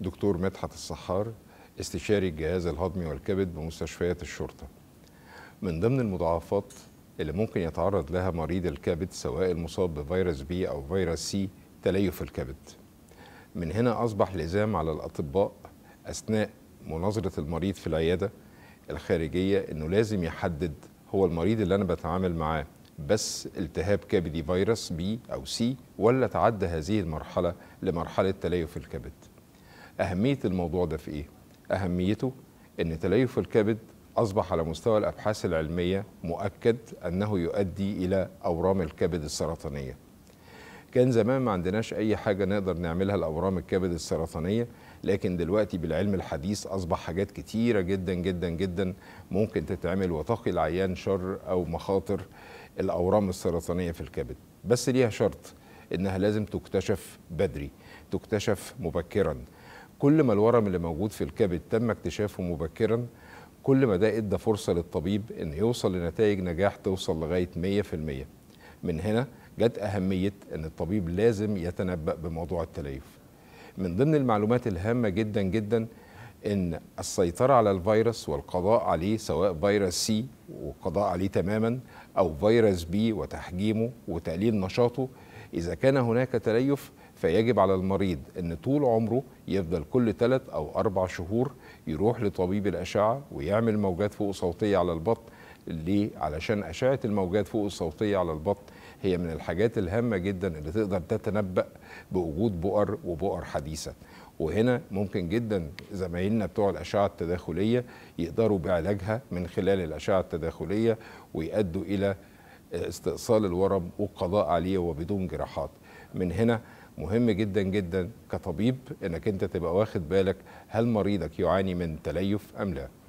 دكتور مدحت الصحار استشاري الجهاز الهضمي والكبد بمستشفيات الشرطة من ضمن المضاعفات اللي ممكن يتعرض لها مريض الكبد سواء المصاب بفيروس بي أو فيروس سي تليف الكبد من هنا أصبح لزام على الأطباء أثناء مناظرة المريض في العيادة الخارجية أنه لازم يحدد هو المريض اللي أنا بتعامل معاه بس التهاب كبدي فيروس بي أو سي ولا تعدى هذه المرحلة لمرحلة تليف الكبد أهمية الموضوع ده في إيه؟ أهميته أن تليف الكبد أصبح على مستوى الأبحاث العلمية مؤكد أنه يؤدي إلى أورام الكبد السرطانية كان زمان ما عندناش أي حاجة نقدر نعملها لأورام الكبد السرطانية لكن دلوقتي بالعلم الحديث أصبح حاجات كتيرة جدا جدا جدا ممكن تتعمل وتقي العيان شر أو مخاطر الأورام السرطانية في الكبد بس ليها شرط إنها لازم تكتشف بدري تكتشف مبكراً كل ما الورم اللي موجود في الكبد تم اكتشافه مبكرا كل ما ده ادى فرصه للطبيب ان يوصل لنتائج نجاح توصل لغايه 100% من هنا جت اهميه ان الطبيب لازم يتنبأ بموضوع التليف من ضمن المعلومات الهامه جدا جدا ان السيطره على الفيروس والقضاء عليه سواء فيروس سي والقضاء عليه تماما او فيروس بي وتحجيمه وتقليل نشاطه اذا كان هناك تليف فيجب على المريض أن طول عمره يفضل كل ثلاث أو أربع شهور يروح لطبيب الأشعة ويعمل موجات فوق صوتية على البط ليه؟ علشان أشعة الموجات فوق الصوتية على البط هي من الحاجات الهامة جدا اللي تقدر تتنبأ بوجود بؤر وبؤر حديثة وهنا ممكن جدا زمايلنا بتوع الأشعة التداخلية يقدروا بعلاجها من خلال الأشعة التداخلية ويؤدوا إلى استئصال الورم والقضاء عليه وبدون جراحات من هنا مهم جدا جدا كطبيب انك انت تبقى واخد بالك هل مريضك يعاني من تليف ام لا